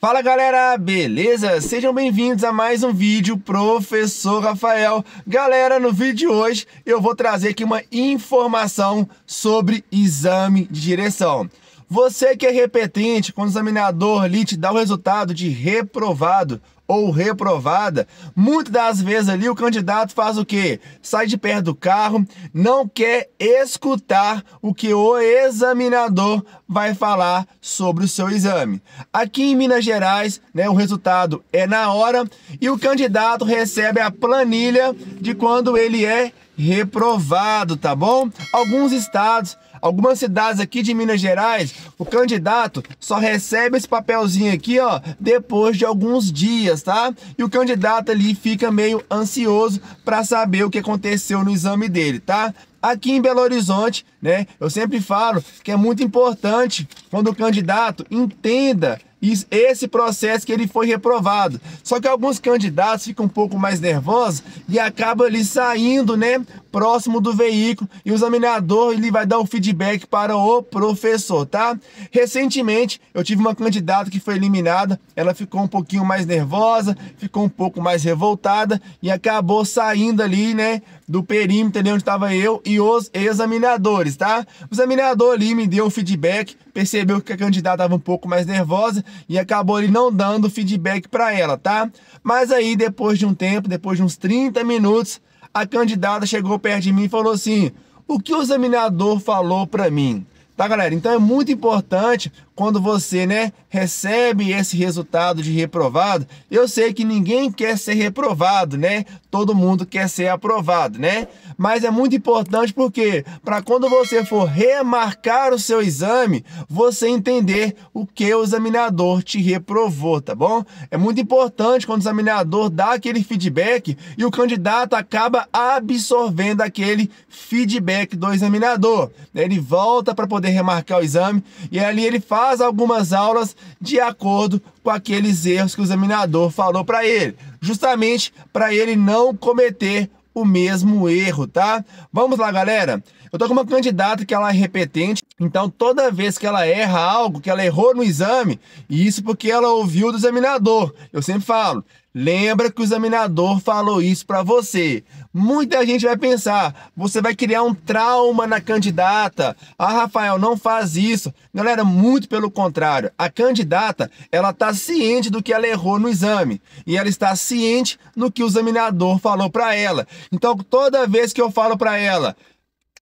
Fala galera, beleza? Sejam bem-vindos a mais um vídeo Professor Rafael. Galera, no vídeo de hoje eu vou trazer aqui uma informação sobre exame de direção. Você que é repetente, quando o examinador lhe te dá o resultado de reprovado, ou reprovada, muitas das vezes ali o candidato faz o quê? Sai de perto do carro, não quer escutar o que o examinador vai falar sobre o seu exame. Aqui em Minas Gerais, né, o resultado é na hora e o candidato recebe a planilha de quando ele é reprovado, tá bom? Alguns estados Algumas cidades aqui de Minas Gerais, o candidato só recebe esse papelzinho aqui, ó, depois de alguns dias, tá? E o candidato ali fica meio ansioso para saber o que aconteceu no exame dele, tá? aqui em Belo Horizonte, né? Eu sempre falo que é muito importante quando o candidato entenda esse processo que ele foi reprovado. Só que alguns candidatos ficam um pouco mais nervosos e acabam ali saindo, né, próximo do veículo e o examinador ele vai dar o feedback para o professor, tá? Recentemente eu tive uma candidata que foi eliminada, ela ficou um pouquinho mais nervosa, ficou um pouco mais revoltada e acabou saindo ali, né, do perímetro ali onde estava eu e os examinadores, tá? O examinador ali me deu o feedback, percebeu que a candidata estava um pouco mais nervosa e acabou ali não dando feedback para ela, tá? Mas aí depois de um tempo, depois de uns 30 minutos, a candidata chegou perto de mim e falou assim: o que o examinador falou para mim? Tá, galera? Então é muito importante quando você, né, recebe esse resultado de reprovado, eu sei que ninguém quer ser reprovado, né? Todo mundo quer ser aprovado, né? Mas é muito importante porque para quando você for remarcar o seu exame, você entender o que o examinador te reprovou, tá bom? É muito importante quando o examinador dá aquele feedback e o candidato acaba absorvendo aquele feedback do examinador. Ele volta para poder remarcar o exame e ali ele fala faz algumas aulas de acordo com aqueles erros que o examinador falou para ele, justamente para ele não cometer o mesmo erro, tá? Vamos lá, galera. Eu tô com uma candidata que ela é repetente, então toda vez que ela erra algo, que ela errou no exame, e isso porque ela ouviu do examinador. Eu sempre falo, Lembra que o examinador falou isso para você. Muita gente vai pensar, você vai criar um trauma na candidata. Ah, Rafael, não faz isso. Galera, muito pelo contrário. A candidata, ela está ciente do que ela errou no exame e ela está ciente no que o examinador falou para ela. Então, toda vez que eu falo para ela,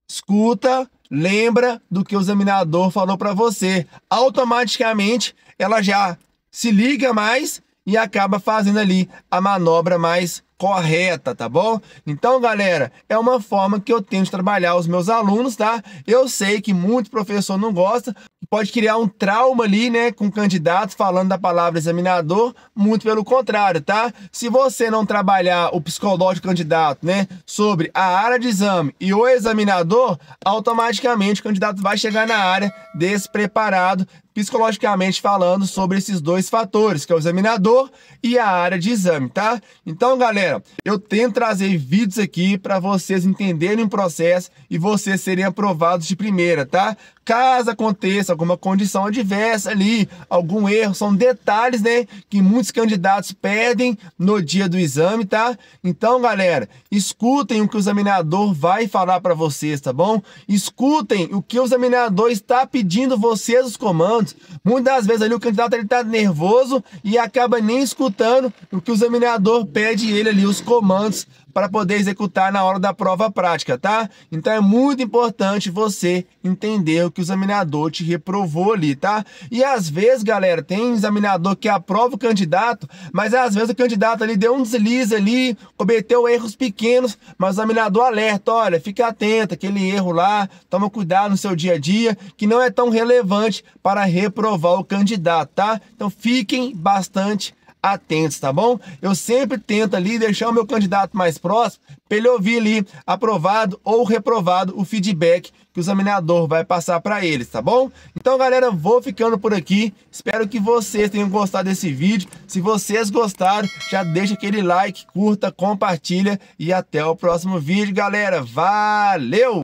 escuta, lembra do que o examinador falou para você. Automaticamente, ela já se liga mais e acaba fazendo ali a manobra mais correta, tá bom? Então, galera, é uma forma que eu tento trabalhar os meus alunos, tá? Eu sei que muito professor não gosta, pode criar um trauma ali, né, com candidatos falando da palavra examinador, muito pelo contrário, tá? Se você não trabalhar o psicológico candidato, né, sobre a área de exame e o examinador, automaticamente o candidato vai chegar na área despreparado, psicologicamente falando sobre esses dois fatores, que é o examinador e a área de exame, tá? Então, galera, eu tento trazer vídeos aqui para vocês entenderem o processo e vocês serem aprovados de primeira, tá? Caso aconteça alguma condição adversa ali, algum erro, são detalhes, né, que muitos candidatos pedem no dia do exame, tá? Então, galera, escutem o que o examinador vai falar para vocês, tá bom? Escutem o que o examinador está pedindo vocês os comandos argumentos. Muitas vezes ali o candidato ele tá nervoso e acaba nem escutando o que o examinador pede ele ali, os comandos para poder executar na hora da prova prática, tá? Então é muito importante você entender o que o examinador te reprovou ali, tá? E às vezes, galera, tem examinador que aprova o candidato, mas às vezes o candidato ali deu um deslize ali, cometeu erros pequenos, mas o examinador alerta, olha, fica atento, aquele erro lá, toma cuidado no seu dia a dia, que não é tão relevante para reprovar o candidato, tá? Então fiquem bastante atentos, tá bom? Eu sempre tento ali deixar o meu candidato mais próximo para ele ouvir ali aprovado ou reprovado o feedback que o examinador vai passar para eles, tá bom? Então, galera, vou ficando por aqui. Espero que vocês tenham gostado desse vídeo. Se vocês gostaram, já deixa aquele like, curta, compartilha e até o próximo vídeo, galera. Valeu!